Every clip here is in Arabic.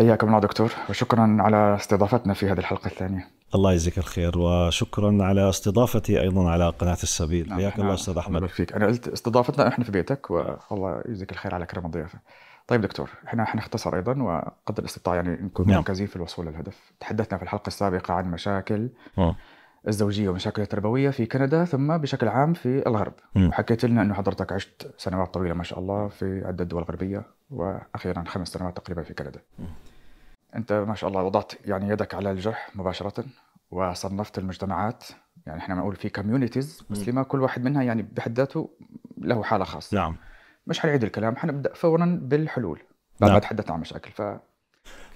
حياكم الله دكتور وشكرا على استضافتنا في هذه الحلقة الثانية الله يجزيك الخير وشكرا على استضافتي ايضا على قناه السبيل نعم، حياك الله نعم، استاذ احمد فيك انا قلت استضافتنا احنا في بيتك والله يجزيك الخير على كرم الضيافه طيب دكتور احنا حنختصر ايضا وقدر الاستطاع يعني نكون نعم. مركزين في الوصول للهدف تحدثنا في الحلقه السابقه عن مشاكل أوه. الزوجيه ومشاكل التربويه في كندا ثم بشكل عام في الغرب م. وحكيت لنا انه حضرتك عشت سنوات طويله ما شاء الله في عده دول غربيه واخيرا خمس سنوات تقريبا في كندا انت ما شاء الله وضعت يعني يدك على الجرح مباشره وصنفت المجتمعات يعني احنا بنقول في كوميونيتيز مسلمه كل واحد منها يعني بحد ذاته له حاله خاصه نعم مش حنعيد الكلام حنبدا فورا بالحلول بعد نعم. ما تحدثنا عن مشاكل ف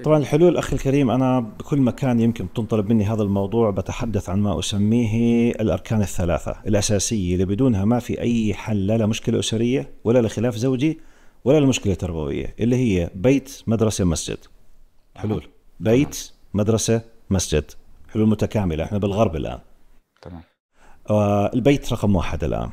طبعا الحلول اخي الكريم انا بكل مكان يمكن تنطلب مني هذا الموضوع بتحدث عن ما اسميه الاركان الثلاثه الاساسيه اللي بدونها ما في اي حل لا لمشكله اسريه ولا لخلاف زوجي ولا لمشكله تربويه اللي هي بيت مدرسه مسجد حلول بيت مدرسه مسجد حلول متكامله احنا بالغرب الان تمام آه البيت رقم واحد الان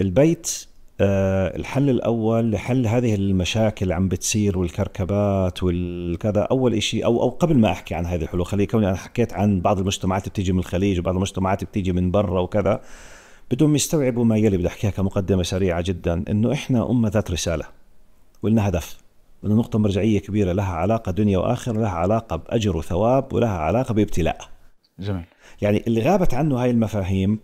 البيت آه الحل الاول لحل هذه المشاكل اللي عم بتصير والكركبات والكذا اول شيء او او قبل ما احكي عن هذه الحلول خلي كوني انا حكيت عن بعض المجتمعات بتيجي من الخليج وبعض المجتمعات بتيجي من برا وكذا بدهم يستوعبوا ما يلي بدي احكيها كمقدمه سريعه جدا انه احنا امه ذات رساله ولنا هدف وأنه نقطة مرجعية كبيرة لها علاقة دنيا وآخر لها علاقة بأجر وثواب ولها علاقة بابتلاء جميل يعني اللي غابت عنه هاي المفاهيم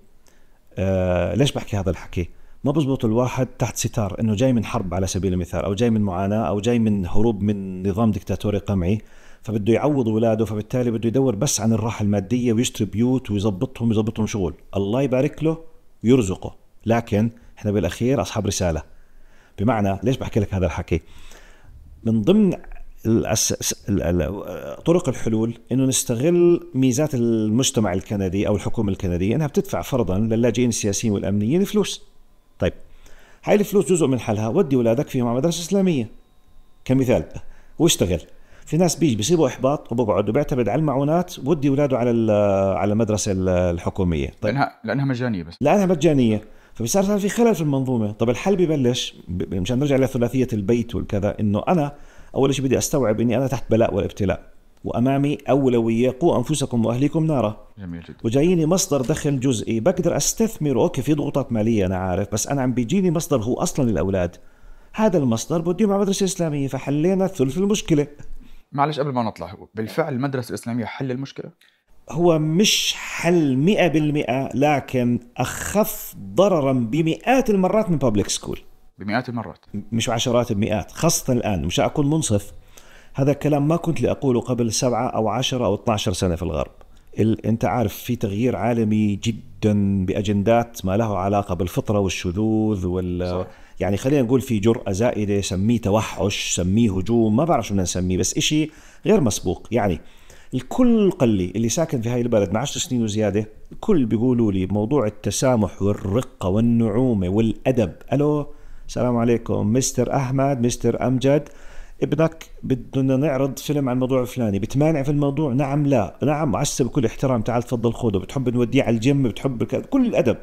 آه ليش بحكي هذا الحكي؟ ما بزبط الواحد تحت ستار انه جاي من حرب على سبيل المثال او جاي من معاناه او جاي من هروب من نظام دكتاتوري قمعي فبده يعوض اولاده فبالتالي بده يدور بس عن الراحه الماديه ويشتري بيوت ويظبطهم ويزبطهم شغل الله يبارك له ويرزقه لكن احنا بالاخير اصحاب رساله بمعنى ليش بحكي لك هذا الحكي من ضمن طرق الحلول انه نستغل ميزات المجتمع الكندي او الحكومه الكنديه انها بتدفع فرضا للاجئين السياسيين والامنيين فلوس. طيب هاي الفلوس جزء من حلها ودي اولادك فيهم على مدرسه اسلاميه كمثال واشتغل في ناس بيجي بيصيبوا احباط وبقعد وبيعتمد على المعونات ودي اولاده على على المدرسه الحكوميه طيب لانها لانها مجانيه بس لانها مجانيه فبصير صار في خلل في المنظومه طب الحل ببلش مشان نرجع لثلاثيه البيت والكذا انه انا اول شيء بدي استوعب اني انا تحت بلاء والابتلاء وامامي اولويه قوا انفسكم واهليكم نارا جميل جدا وجاييني مصدر دخل جزئي بقدر استثمر اوكي في ضغوطات ماليه انا عارف بس انا عم بيجيني مصدر هو اصلا الاولاد هذا المصدر بدي مع مدرسه اسلاميه فحلينا ثلث المشكله معلش قبل ما نطلع بالفعل المدرسه الاسلاميه حل المشكله هو مش حل مئة بالمئة لكن أخف ضررا بمئات المرات من بابليك سكول بمئات المرات مش عشرات بمئات خاصة الآن مش أكون منصف هذا الكلام ما كنت لأقوله قبل سبعة أو عشرة أو 12 سنة في الغرب ال... أنت عارف في تغيير عالمي جدا بأجندات ما له علاقة بالفطرة والشذوذ وال صح. يعني خلينا نقول في جرأة زائدة سميه توحش سميه هجوم ما بعرف شو بدنا نسميه بس إشي غير مسبوق يعني الكل قال لي اللي ساكن في هاي البلد من 10 سنين وزياده الكل بيقولوا لي موضوع التسامح والرقه والنعومه والادب الو السلام عليكم مستر احمد مستر امجد ابنك بدنا نعرض فيلم عن الموضوع الفلاني بتمانع في الموضوع نعم لا نعم عسى بكل احترام تعال تفضل خذه بتحب نوديه على الجيم بتحب كل الادب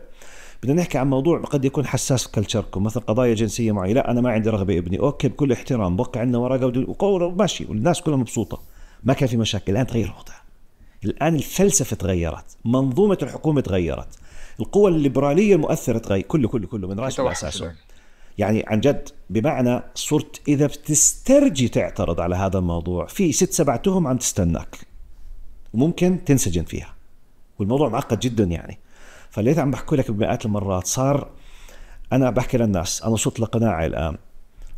بدنا نحكي عن موضوع قد يكون حساس في كلتشركم مثل قضايا جنسيه معينه لا انا ما عندي رغبه ابني اوكي بكل احترام بوقع عندنا ورقه وماشي والناس كلها مبسوطه ما كان في مشاكل الآن تغير الوضع الآن الفلسفة تغيرت منظومة الحكومة تغيرت القوى الليبرالية المؤثرة تغير كله كله كله من رأسه اساسه يعني عن جد بمعنى صرت إذا بتسترجي تعترض على هذا الموضوع في ست سبع تهم عم تستناك وممكن تنسجن فيها والموضوع معقد جدا يعني فليت عم بحكي لك بمئات المرات صار أنا بحكي للناس أنا وصلت لقناعة الآن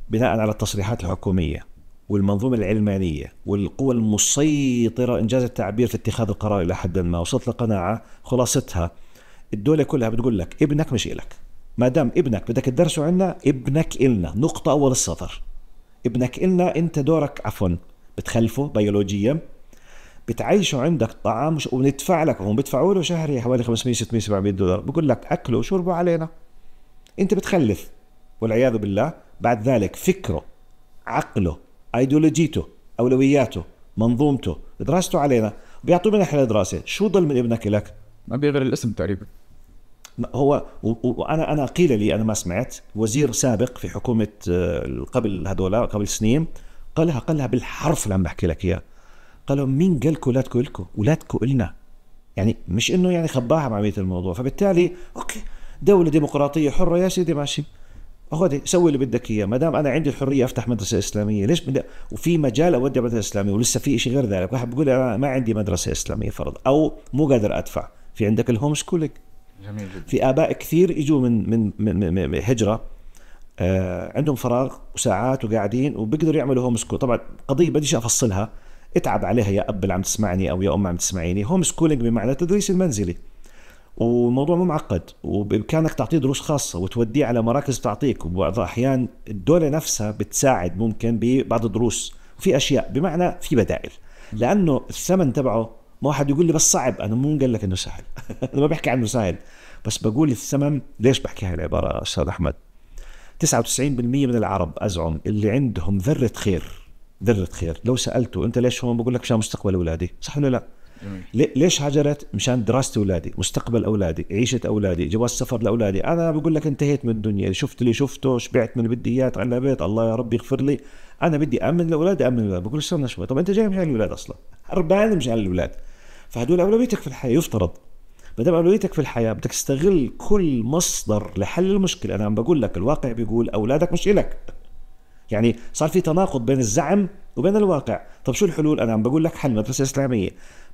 بناء على التصريحات الحكومية والمنظومة العلمانية والقوى المسيطرة إنجاز التعبير في اتخاذ القرار إلى حد ما وصلت لقناعة خلاصتها الدولة كلها بتقول لك ابنك مش إلك ما دام ابنك بدك تدرسه عندنا ابنك إلنا نقطة أول السطر ابنك إلنا أنت دورك عفوا بتخلفه بيولوجيا بتعيشه عندك طعام وندفع لك هم بيدفعوا له شهري حوالي 500 600 700 دولار بقول لك اكله وشربه علينا انت بتخلف والعياذ بالله بعد ذلك فكره عقله ايديولوجيته اولوياته منظومته دراسته علينا بيعطوه منح دراسه شو ضل من ابنك لك ما بيغير الاسم تقريبا هو وانا انا قيل لي انا ما سمعت وزير سابق في حكومه آه، قبل هذولا قبل سنين قالها قالها بالحرف لما بحكي لك اياه قال لهم مين قال لكم لا تكو لكم ولادكم النا يعني مش انه يعني خباها مع الموضوع فبالتالي اوكي دوله ديمقراطيه حره يا سيدي ماشي اخوتي سوي اللي بدك اياه ما دام انا عندي الحريه افتح مدرسه اسلاميه ليش بدي وفي مجال اودع مدرسه اسلاميه ولسه في شيء غير ذلك واحد بيقول انا ما عندي مدرسه اسلاميه فرض او مو قادر ادفع في عندك الهوم سكولينج جميل جدا. في اباء كثير اجوا من من من, من, من هجره آه عندهم فراغ وساعات وقاعدين وبيقدروا يعملوا هوم سكول طبعا قضيه بديش افصلها اتعب عليها يا اب اللي عم تسمعني او يا ام عم تسمعيني هوم سكولينج بمعنى التدريس المنزلي والموضوع مو معقد وبامكانك تعطيه دروس خاصه وتوديه على مراكز تعطيك وبعض الاحيان الدوله نفسها بتساعد ممكن ببعض الدروس في اشياء بمعنى في بدائل لانه الثمن تبعه ما واحد يقول لي بس صعب انا مو قال لك انه سهل انا ما بحكي عنه سهل بس بقول الثمن ليش بحكي هاي العباره استاذ احمد 99% من العرب ازعم اللي عندهم ذره خير ذره خير لو سالته انت ليش هون بقول لك عشان مستقبل اولادي صح ولا لا ليش هاجرت مشان دراسه اولادي مستقبل اولادي عيشه اولادي جواز سفر لاولادي انا بقول لك انتهيت من الدنيا شفت اللي شفته شبعت من اللي بدي اياه بيت، الله يا رب يغفر لي انا بدي امن لاولادي امن الاولاد بقول استنى شوي طب انت جاي مشان الاولاد اصلا هربان مشان الاولاد فهدول اولويتك في الحياه يفترض ما دام اولويتك في الحياه بدك تستغل كل مصدر لحل المشكله انا عم بقول لك الواقع بيقول اولادك مش الك يعني صار في تناقض بين الزعم وبين الواقع طب شو الحلول انا عم بقول لك حل مدرسه اسلاميه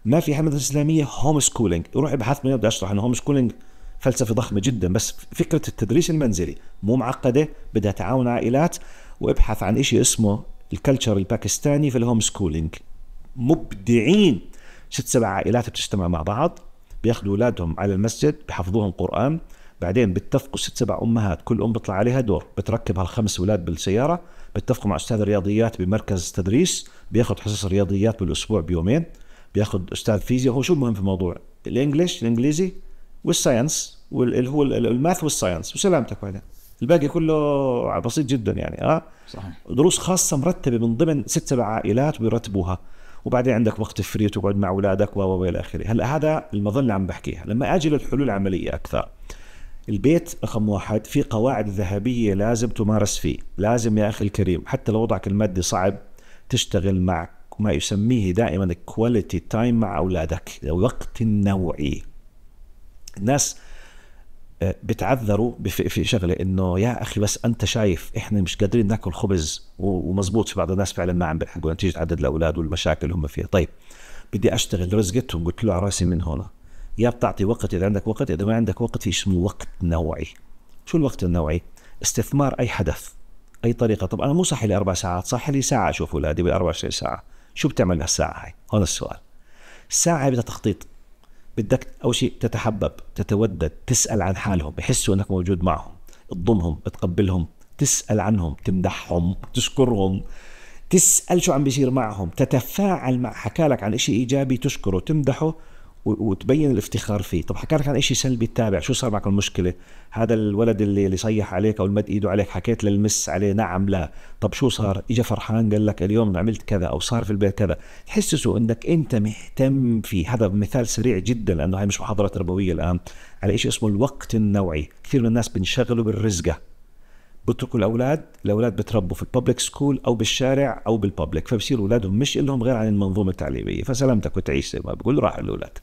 ما في مدرسة إسلامية هوم سكولينج روح ابحث مني بدي اشرح انه هوم سكولينج فلسفه ضخمه جدا بس فكره التدريس المنزلي مو معقده بدها تعاون عائلات وابحث عن شيء اسمه الكلتشر الباكستاني في الهوم سكولينج مبدعين ست سبع عائلات بتجتمع مع بعض بياخذوا اولادهم على المسجد بحفظوهم قران بعدين بيتفقوا ست سبع امهات كل ام بيطلع عليها دور بتركب هالخمس اولاد بالسياره بيتفقوا مع استاذ الرياضيات بمركز تدريس بياخذ حصص رياضيات بالاسبوع بيومين بياخذ استاذ فيزياء هو شو المهم في الموضوع الانجليش الانجليزي والساينس واللي هو الماث والساينس وسلامتك بعدين الباقي كله بسيط جدا يعني اه صحيح دروس خاصه مرتبه من ضمن ست سبع عائلات بيرتبوها وبعدين عندك وقت فري تقعد مع اولادك و و الى اخره هلا هذا المظله اللي عم بحكيها لما اجي للحلول العمليه اكثر البيت رقم واحد في قواعد ذهبيه لازم تمارس فيه لازم يا اخي الكريم حتى لو وضعك المادي صعب تشتغل مع ما يسميه دائما الكواليتي تايم مع أولادك الوقت النوعي الناس آه، بتعذروا في شغله انه يا اخي بس انت شايف احنا مش قادرين ناكل خبز ومزبوط في بعض الناس فعلا ما عم بيلحقوا نتيجه يعني عدد الاولاد والمشاكل اللي هم فيها طيب بدي اشتغل رزقتهم قلت له على راسي من هنا يا بتعطي وقت اذا عندك وقت اذا ما عندك وقت في اسمه وقت نوعي شو الوقت النوعي استثمار اي حدث اي طريقه طب انا مو صح لي اربع ساعات صح لي ساعه اشوف اولادي بال 24 ساعه شو بتعمل الساعة هاي؟ هذا السؤال. الساعة هاي بدها تخطيط. بدك أول شيء تتحبب، تتودد، تسأل عن حالهم، بحسوا أنك موجود معهم، تضمهم، تقبلهم، تسأل عنهم، تمدحهم، تشكرهم، تسأل شو عم بيصير معهم، تتفاعل مع حكالك عن شيء إيجابي تشكره، تمدحه، وتبين الافتخار فيه طب حكى لك عن شيء سلبي تابع شو صار معك المشكله هذا الولد اللي اللي صيح عليك او مد ايده عليك حكيت للمس عليه نعم لا طب شو صار اجى فرحان قال لك اليوم عملت كذا او صار في البيت كذا تحسسه انك انت مهتم فيه هذا مثال سريع جدا لانه هاي مش محاضره تربويه الان على شيء اسمه الوقت النوعي كثير من الناس بنشغلوا بالرزقه بتركوا الاولاد الاولاد بتربوا في الببليك سكول او بالشارع او بالببليك فبصير اولادهم مش لهم غير عن المنظومه التعليميه فسلامتك وتعيش زي ما بقول راح الاولاد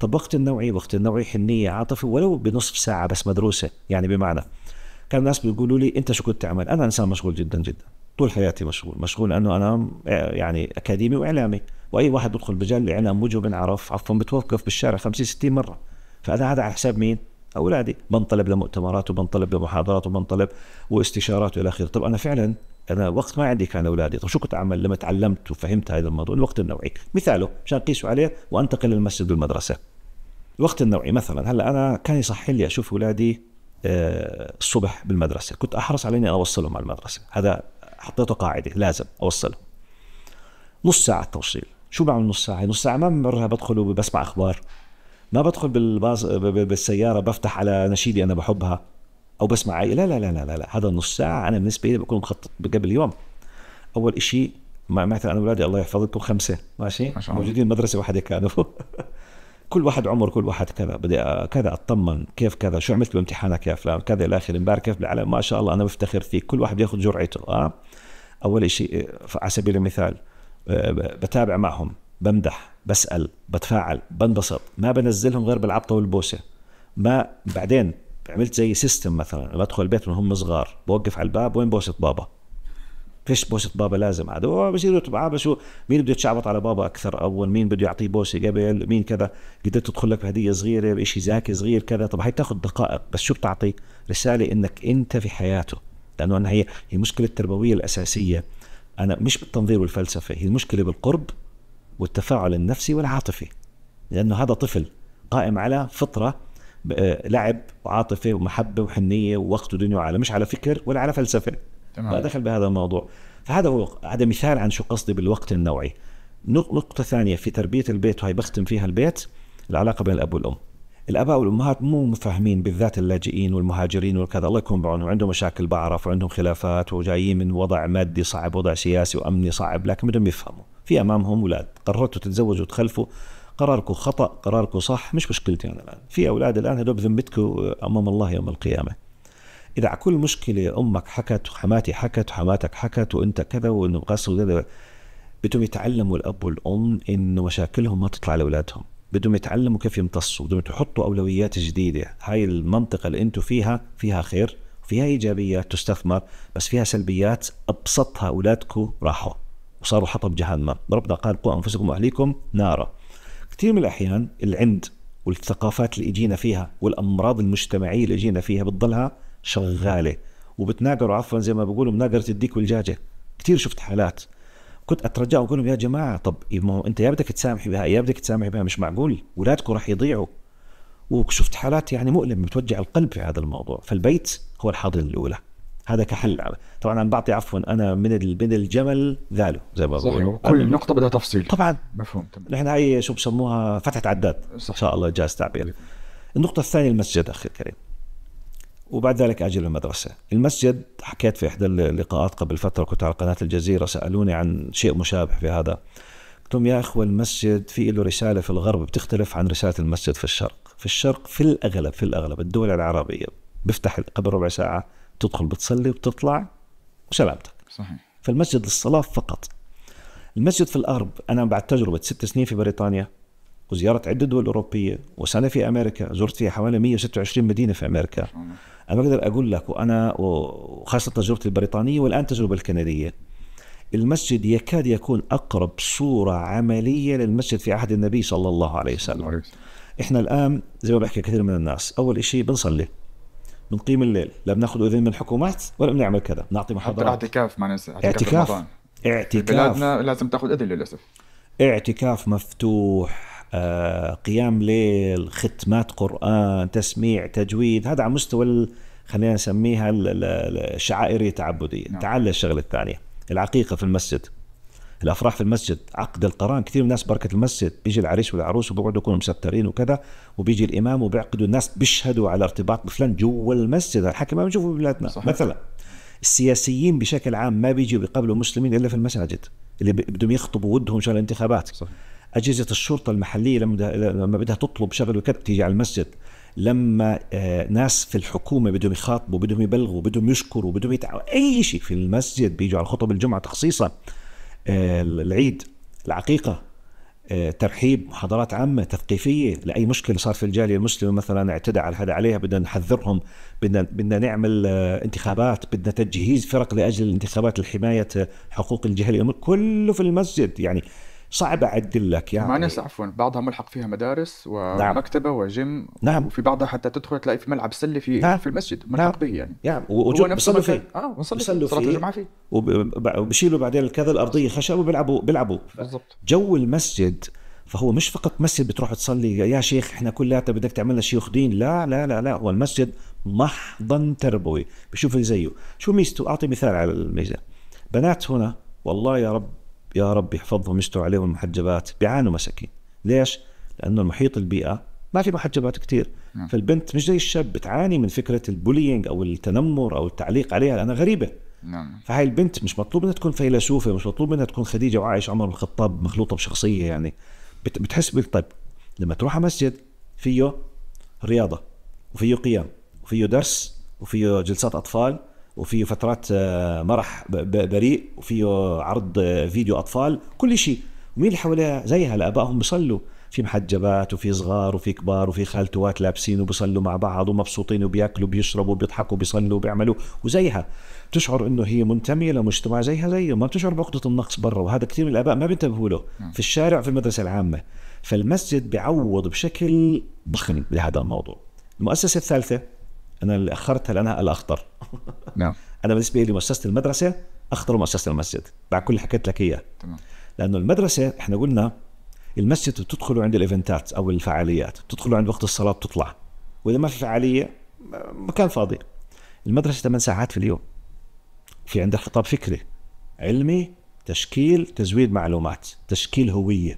طبقت النوعي وقت النوعي حنيه عاطفي ولو بنصف ساعه بس مدروسه يعني بمعنى كان الناس بيقولوا لي انت شو كنت تعمل انا انسان مشغول جدا جدا طول حياتي مشغول مشغول لانه انا يعني اكاديمي واعلامي واي واحد بيدخل مجال الاعلام وجهه بنعرف عفوا بتوقف بالشارع 50 60 مره فانا هذا على حساب مين اولادي بنطلب لمؤتمرات وبنطلب لمحاضرات وبنطلب واستشارات والى اخره طب انا فعلا انا وقت ما عندي كان اولادي طب شو كنت اعمل لما تعلمت وفهمت هذا الموضوع الوقت النوعي مثاله مشان اقيسه عليه وانتقل للمسجد والمدرسه الوقت النوعي مثلا هلا انا كان يصح لي اشوف اولادي آه، الصبح بالمدرسه كنت احرص على اني اوصلهم على المدرسه هذا حطيته قاعده لازم اوصلهم نص ساعه توصيل شو بعمل نص ساعه نص ساعه ما بمرها بدخل وبسمع اخبار ما بدخل بالباص بالسياره بفتح على نشيدي انا بحبها او بسمع لا لا لا لا لا, لا. هذا نص ساعه انا بالنسبه لي بكون مخطط قبل يوم اول إشي مع مثلا انا اولادي الله يحفظكم خمسه ماشي ما موجودين مدرسه واحده كانوا كل واحد عمر كل واحد كذا بدي كذا اطمن كيف كذا شو عملت بامتحانك يا فلان كذا الى اخره امبارح كيف بالعالم ما شاء الله انا بفتخر فيك كل واحد ياخذ جرعته اه اول شيء إيه، على سبيل المثال آه، بتابع معهم بمدح بسأل بتفاعل بنبسط ما بنزلهم غير بالعبطة والبوسة ما بعدين عملت زي سيستم مثلا بدخل البيت من هم صغار بوقف على الباب وين بوسة بابا فيش بوسة بابا لازم عاد بصيروا يتعابوا شو مين بده يتشعبط على بابا اكثر اول مين بده يعطيه بوسه قبل مين كذا قدرت تدخل لك بهديه صغيره بشيء زاكي صغير كذا طب هي بتاخذ دقائق بس شو بتعطي رساله انك انت في حياته لانه انا هي هي المشكله التربويه الاساسيه انا مش بالتنظير والفلسفه هي المشكله بالقرب والتفاعل النفسي والعاطفي لأنه هذا طفل قائم على فطرة آه، لعب وعاطفة ومحبة وحنية ووقت ودنيا وعالم مش على فكر ولا على فلسفة تمام. دخل بهذا الموضوع فهذا هو هذا مثال عن شو قصدي بالوقت النوعي نقطة ثانية في تربية البيت وهي بختم فيها البيت العلاقة بين الأب والأم الاباء والامهات مو مفهمين بالذات اللاجئين والمهاجرين وكذا الله يكون بعونهم عندهم مشاكل بعرف وعندهم خلافات وجايين من وضع مادي صعب وضع سياسي وامني صعب لكن بدهم يفهموا في امامهم اولاد قررتوا تتزوجوا وتخلفوا قراركم خطا قراركم صح مش مشكلتي انا الان في اولاد الان هدول بذمتكم امام الله يوم القيامه اذا على كل مشكله امك حكت وحماتي حكت وحماتك حكت وانت كذا وانه غسل بدهم يتعلموا الاب والام انه مشاكلهم ما تطلع لاولادهم بدهم يتعلموا كيف يمتصوا بدهم يحطوا اولويات جديده هاي المنطقه اللي انتم فيها فيها خير فيها ايجابيات تستثمر بس فيها سلبيات ابسطها اولادكم راحوا وصاروا حطب جهنم ربنا قال قوا أنفسكم وأهليكم نارا كثير من الأحيان العند والثقافات اللي اجينا فيها والامراض المجتمعيه اللي اجينا فيها بتضلها شغاله وبتناقروا عفوا زي ما بقولوا مناقره الديك والجاجه كثير شفت حالات كنت اترجاهم اقول لهم يا جماعه طب إيه ما انت يا بدك تسامحي بها يا بدك تسامحي بها مش معقول اولادكم راح يضيعوا وشفت حالات يعني مؤلمه بتوجع القلب في هذا الموضوع فالبيت هو الحاضنه الاولى هذا كحل طبعا انا بعطي عفوا انا من من الجمل ذاله زي ما بقولوا كل نقطه بدها تفصيل طبعا مفهوم تمام نحن هاي شو بسموها فتحه عداد ان شاء الله جاز تعبير النقطه الثانيه المسجد اخي الكريم وبعد ذلك اجي للمدرسه المسجد حكيت في احدى اللقاءات قبل فتره كنت على قناه الجزيره سالوني عن شيء مشابه في هذا قلت لهم يا اخوه المسجد في له رساله في الغرب بتختلف عن رساله المسجد في الشرق في الشرق في الاغلب في الاغلب الدول العربيه بيفتح قبل ربع ساعه بتدخل بتصلي وبتطلع وشبابتك صحيح فالمسجد للصلاة فقط المسجد في الأرض أنا بعد تجربة ست سنين في بريطانيا وزيارة عدة دول أوروبية وسنة في أمريكا زرت فيها حوالي 126 مدينة في أمريكا أنا بقدر أقول لك وأنا وخاصة تجربتي البريطانية والآن التجربة الكندية المسجد يكاد يكون أقرب صورة عملية للمسجد في عهد النبي صلى الله عليه وسلم إحنا الآن زي ما بحكي كثير من الناس أول شيء بنصلي بنقيم الليل لا بناخذ اذن من الحكومات ولا بنعمل كذا بنعطي محاضرات اعتكاف مع ناس اعتكاف اعتكاف, اعتكاف. بلادنا لازم تاخذ اذن للاسف اعتكاف مفتوح آه، قيام ليل ختمات قرآن تسميع تجويد هذا على مستوى خلينا نسميها الشعائرية التعبدية نعم. تعال للشغلة الثانية العقيقة في المسجد الافراح في المسجد عقد القران كثير من الناس بركه المسجد بيجي العريس والعروس وبقعدوا يكونوا مسترين وكذا وبيجي الامام وبيعقدوا الناس بيشهدوا على ارتباط بفلان جوا المسجد الحكي ما بنشوفه ببلادنا مثلا السياسيين بشكل عام ما بيجوا بيقابلوا المسلمين الا في المساجد اللي بدهم يخطبوا ودهم شان الانتخابات صح. اجهزه الشرطه المحليه لما لما بدها تطلب شغل وكذا بتيجي على المسجد لما آه، ناس في الحكومه بدهم يخاطبوا بدهم يبلغوا بدهم يشكروا بدهم يتعاونوا اي شيء في المسجد بيجوا على خطب الجمعه تخصيصا آه، العيد العقيقه آه، ترحيب محاضرات عامة تثقيفية لأي مشكلة صار في الجالية المسلمة مثلا اعتدى على حدا عليها بدنا نحذرهم بدنا بدنا نعمل آه، انتخابات بدنا تجهيز فرق لأجل الانتخابات لحماية حقوق الجالية كله في المسجد يعني صعب اعدل لك يعني مع عفوا بعضها ملحق فيها مدارس نعم. ومكتبه نعم. وجيم نعم وفي بعضها حتى تدخل تلاقي في ملعب سله في نعم. في المسجد نعم. ملحق نعم. به يعني نعم وجو بيصلوا فيه اه بيصلوا فيه صلاه الجمعه فيه وبشيلوا بعدين الكذا الارضيه خشب وبيلعبوا بيلعبوا بالضبط جو المسجد فهو مش فقط مسجد بتروح تصلي يا شيخ احنا كلياتنا بدك تعملنا شيوخ دين لا لا لا لا هو المسجد محضن تربوي بشوف اللي زيه شو ميزته اعطي مثال على الميزه بنات هنا والله يا رب يا رب يحفظهم يستر عليهم المحجبات بيعانوا مساكين ليش؟ لانه المحيط البيئه ما في محجبات كثير نعم. فالبنت مش زي الشاب بتعاني من فكره البولينج او التنمر او التعليق عليها لانها غريبه نعم فهاي البنت مش مطلوب منها تكون فيلسوفه مش مطلوب منها تكون خديجه وعائشه عمر الخطاب مخلوطه بشخصيه يعني بتحس طيب لما تروح على مسجد فيه رياضه وفيه قيام وفيه درس وفيه جلسات اطفال وفيه فترات آه، مرح بريء وفيه عرض آه، فيديو اطفال كل شيء ومين اللي حواليها زيها لابائهم بيصلوا في محجبات وفي صغار وفي كبار وفي خالتوات لابسين وبيصلوا مع بعض ومبسوطين وبياكلوا وبيشربوا وبيضحكوا بيصلوا وبيعملوا وزيها بتشعر انه هي منتميه لمجتمع زيها زيه ما بتشعر بعقده النقص برا وهذا كثير من الاباء ما بينتبهوا له نعم. في الشارع في المدرسه العامه فالمسجد بيعوض بشكل ضخم لهذا الموضوع المؤسسه الثالثه انا اللي اخرتها لانها الاخطر نعم انا بالنسبه لي مؤسسه المدرسه اخطر مؤسسه المسجد بعد كل اللي حكيت لك اياه تمام لانه المدرسه احنا قلنا المسجد بتدخلوا عند الايفنتات او الفعاليات بتدخلوا عند وقت الصلاه بتطلع واذا ما في فعاليه مكان فاضي المدرسه 8 ساعات في اليوم في عندك خطاب فكري علمي تشكيل تزويد معلومات تشكيل هويه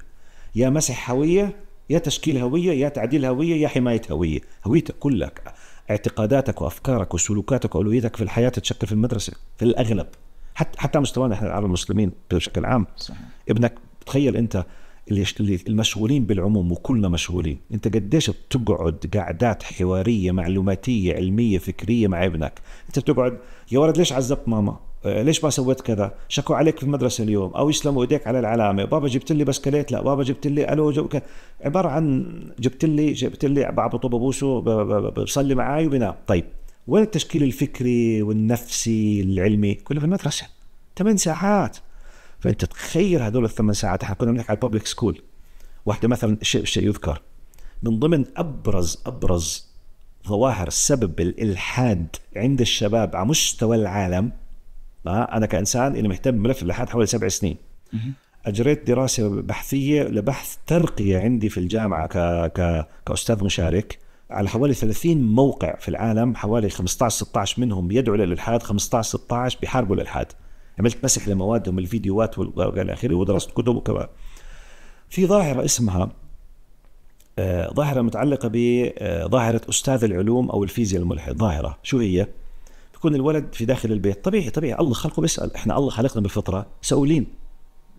يا مسح هويه يا تشكيل هويه يا تعديل هويه يا حمايه هويه هويتك كلك اعتقاداتك وافكارك وسلوكاتك واولوياتك في الحياه تتشكل في المدرسه في الاغلب حتى حتى مستوانا احنا العرب المسلمين بشكل عام صحيح. ابنك تخيل انت اللي المشغولين بالعموم وكلنا مشغولين انت قديش بتقعد قعدات حواريه معلوماتيه علميه فكريه مع ابنك انت بتقعد يا ولد ليش عذبت ماما آه، ليش ما سويت كذا شكوا عليك في المدرسة اليوم أو يسلموا إيديك على العلامة بابا جبت لي بسكليت لا بابا جبت لي ألو جو عبارة عن جبت لي جبت لي بعبطه ببوسه بصلي معاي وبنام طيب وين التشكيل الفكري والنفسي العلمي كله في المدرسة ثمان ساعات فأنت تخيل هذول الثمان ساعات احنا كنا بنحكي على الببليك سكول واحدة مثلا شيء شيء يذكر من ضمن أبرز أبرز ظواهر سبب الإلحاد عند الشباب على مستوى العالم انا كانسان اللي مهتم بملف اللحات حوالي سبع سنين اجريت دراسه بحثيه لبحث ترقيه عندي في الجامعه ك... ك... كاستاذ مشارك على حوالي 30 موقع في العالم حوالي 15 16 منهم يدعوا للالحاد 15 16 بيحاربوا الالحاد عملت مسح لموادهم الفيديوهات والى اخره ودرست كتب وكذا في ظاهره اسمها آه، ظاهره متعلقه بظاهره آه، استاذ العلوم او الفيزياء الملحد ظاهره شو هي؟ يكون الولد في داخل البيت طبيعي طبيعي الله خلقه بيسال احنا الله خلقنا بالفطره سؤولين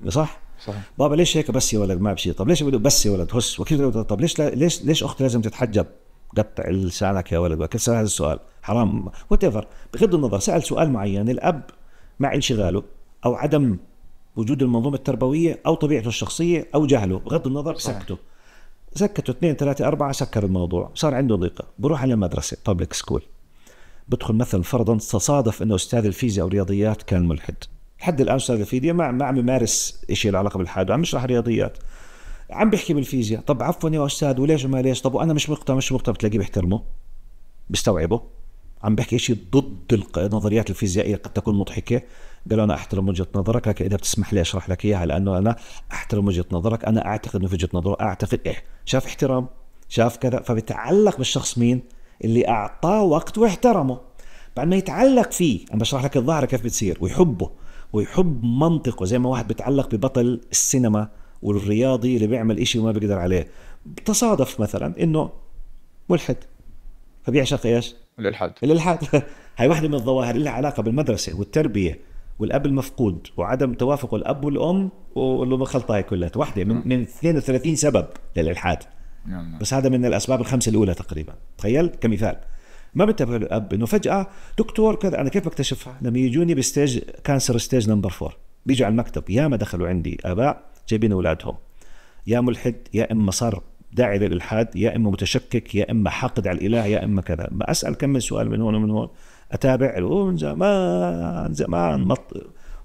صح؟ صح بابا ليش هيك بس يا ولد ما بشي طب ليش بس يا ولد هس وكيف طب ليش لا ليش ليش اختي لازم تتحجب قطع لسانك يا ولد وكل هذا السؤال حرام وات بغض النظر سال سؤال معين الاب مع انشغاله او عدم وجود المنظومه التربويه او طبيعته الشخصيه او جهله بغض النظر سكته سكته اثنين ثلاثة أربعة سكر الموضوع صار عنده ضيقة بروح على المدرسه بابليك سكول بدخل مثلا فرضا تصادف انه استاذ الفيزياء او الرياضيات كان ملحد لحد الان استاذ الفيزياء ما ما عم يمارس شيء له علاقه بالحاد عم يشرح رياضيات عم بيحكي بالفيزياء طب عفوا يا استاذ وليش وما ليش طب وانا مش مقتنع مش مقتنع بتلاقيه بيحترمه بيستوعبه عم بحكي شيء ضد النظريات الفيزيائيه قد تكون مضحكه قال انا احترم وجهه نظرك لكن اذا بتسمح لي اشرح لك اياها لانه انا احترم وجهه نظرك انا اعتقد انه في وجهه نظره اعتقد ايه شاف احترام شاف كذا فبتعلق بالشخص مين اللي أعطاه وقت واحترمه بعد ما يتعلق فيه أنا بشرح لك الظاهرة كيف بتصير ويحبه ويحب منطقه زي ما واحد بيتعلق ببطل السينما والرياضي اللي بيعمل إشي وما بيقدر عليه تصادف مثلا إنه ملحد فبيعشق إيش؟ الإلحاد الإلحاد هاي واحدة من الظواهر اللي علاقة بالمدرسة والتربية والاب المفقود وعدم توافق الاب والام والخلطه هاي كلها واحده من, من 32 سبب للالحاد نعم. بس هذا من الاسباب الخمسه الاولى تقريبا تخيل كمثال ما بنتبه الاب انه فجاه دكتور كذا انا كيف بكتشفها؟ لما يجوني بستيج كانسر ستيج نمبر 4 بيجوا على المكتب يا ما دخلوا عندي اباء جايبين اولادهم يا ملحد يا اما صار داعي للالحاد يا اما متشكك يا اما حاقد على الاله يا اما كذا ما اسال كم من سؤال من هون ومن هون اتابع من زمان زمان مط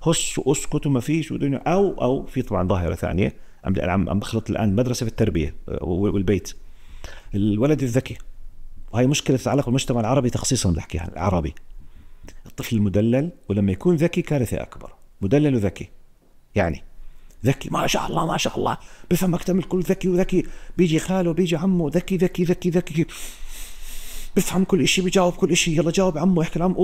هس واسكت وما فيش ودنيا او او في طبعا ظاهره ثانيه عم عم بخلط الان المدرسه بالتربيه آه، والبيت الولد الذكي وهي مشكله تتعلق بالمجتمع العربي تخصيصا بحكي عن العربي الطفل المدلل ولما يكون ذكي كارثه اكبر مدلل وذكي يعني ذكي ما شاء الله ما شاء الله بفهم اكتمل كل ذكي وذكي بيجي خاله بيجي عمه ذكي ذكي ذكي ذكي بفهم كل شيء بجاوب كل شيء يلا جاوب عمه احكي لعمه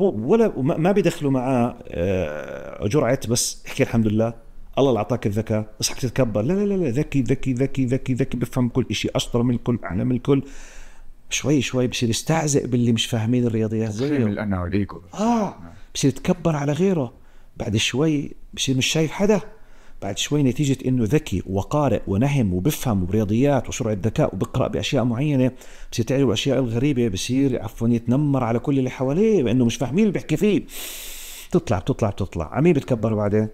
ولا ما بيدخلوا معاه آه، جرعه بس احكي الحمد لله الله اللي اعطاك الذكاء اصحك تتكبر لا لا لا ذكي ذكي ذكي ذكي ذكي بفهم كل شيء اشطر من الكل اعلى من الكل شوي شوي بصير يستعزئ باللي مش فاهمين الرياضيات زيه الانا والايجو اه بصير يتكبر على غيره بعد شوي بصير مش شايف حدا بعد شوي نتيجة انه ذكي وقارئ ونهم وبفهم برياضيات وسرعة ذكاء وبقرأ باشياء معينة بصير تعرف الاشياء الغريبة بصير عفوا يتنمر على كل اللي حواليه بانه مش فاهمين اللي بيحكي فيه بتطلع بتطلع بتطلع عمين بتكبر بعدين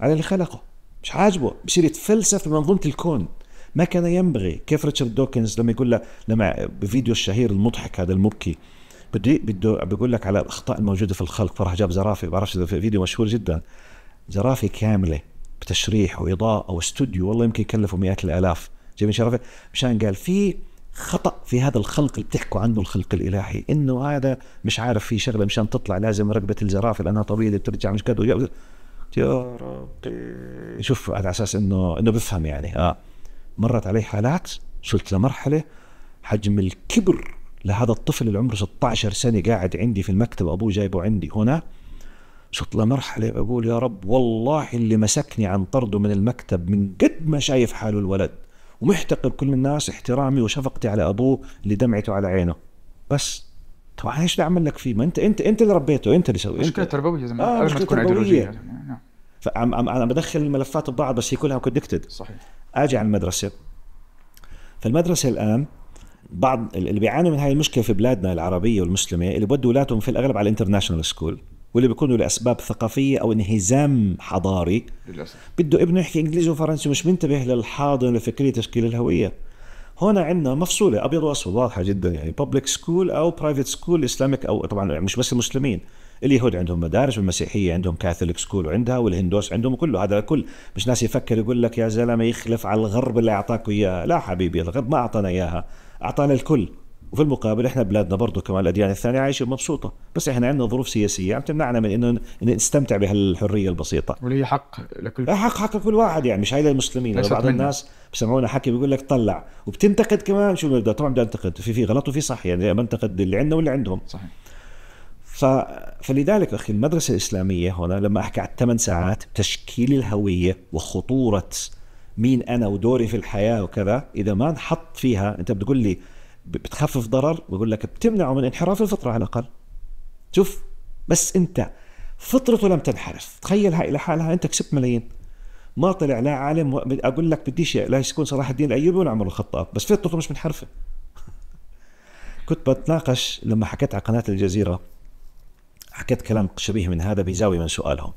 على اللي خلقه مش عاجبه بصير يتفلسف بمنظومه الكون ما كان ينبغي كيف ريتشارد دوكنز لما يقول له لما بفيديو الشهير المضحك هذا المبكي بدي بده بيقول لك على الاخطاء الموجوده في الخلق فراح جاب زرافه بعرفش اذا في فيديو مشهور جدا زرافه كامله بتشريح واضاءه واستوديو والله يمكن كلفوا مئات الالاف جايبين شرفه مشان قال في خطا في هذا الخلق اللي بتحكوا عنه الخلق الالهي انه هذا مش عارف في شغله مشان تطلع لازم رقبه الزرافه لانها طويله بترجع مش قادر يا ربي شوف على اساس انه انه بفهم يعني اه مرت علي حالات وصلت لمرحله حجم الكبر لهذا الطفل اللي عمره 16 سنه قاعد عندي في المكتب ابوه جايبه عندي هنا وصلت لمرحله بقول يا رب والله اللي مسكني عن طرده من المكتب من قد ما شايف حاله الولد ومحتقر كل الناس احترامي وشفقتي على ابوه اللي دمعته على عينه بس طبعا ايش ايش عمل لك فيه؟ ما انت انت انت اللي ربيته انت اللي سويته مشكله تربويه زي ما آه قبل ما تكون ايديولوجيه يعني، نعم. فعم انا بدخل الملفات ببعض بس هي كلها كونكتد صحيح اجي على المدرسه فالمدرسه الان بعض اللي بيعاني من هاي المشكله في بلادنا العربيه والمسلمه اللي بودوا اولادهم في الاغلب على الانترناشونال سكول واللي بيكونوا لاسباب ثقافيه او انهزام حضاري للاسف بده ابنه يحكي انجليزي وفرنسي مش منتبه للحاضن لفكريه تشكيل الهويه هنا عندنا مفصوله ابيض واسود واضحه جدا يعني بابليك سكول او برايفت سكول اسلاميك او طبعا مش بس المسلمين اليهود عندهم مدارس والمسيحيه عندهم كاثوليك سكول وعندها والهندوس عندهم كله هذا كل مش ناس يفكر يقول لك يا زلمه يخلف على الغرب اللي اعطاك اياها لا حبيبي الغرب ما اعطانا اياها اعطانا الكل وفي المقابل احنا بلادنا برضه كمان الاديان الثانيه عايشه مبسوطه بس احنا عندنا ظروف سياسيه عم تمنعنا من انه نستمتع بهالحريه البسيطه واللي حق لكل إيه، حق حق كل واحد يعني مش هاي للمسلمين بعض الناس بسمعونا حكي بيقول لك طلع وبتنتقد كمان شو بدها طبعا بدها انتقد في في غلط وفي صح يعني بنتقد اللي عندنا واللي عندهم صحيح ف... فلذلك اخي المدرسه الاسلاميه هنا لما احكي عن الثمان ساعات تشكيل الهويه وخطوره مين انا ودوري في الحياه وكذا اذا ما نحط فيها انت بتقول لي بتخفف ضرر ويقول لك بتمنعه من انحراف الفطره على الاقل شوف بس انت فطرته لم تنحرف تخيل هاي لحالها انت كسبت ملايين ما طلع لا عالم و... اقول لك بديش لا يكون صلاح الدين الايوبي ولا عمر الخطاب بس فطرته مش منحرفه كنت بتناقش لما حكيت على قناه الجزيره حكيت كلام شبيه من هذا بزاويه من سؤالهم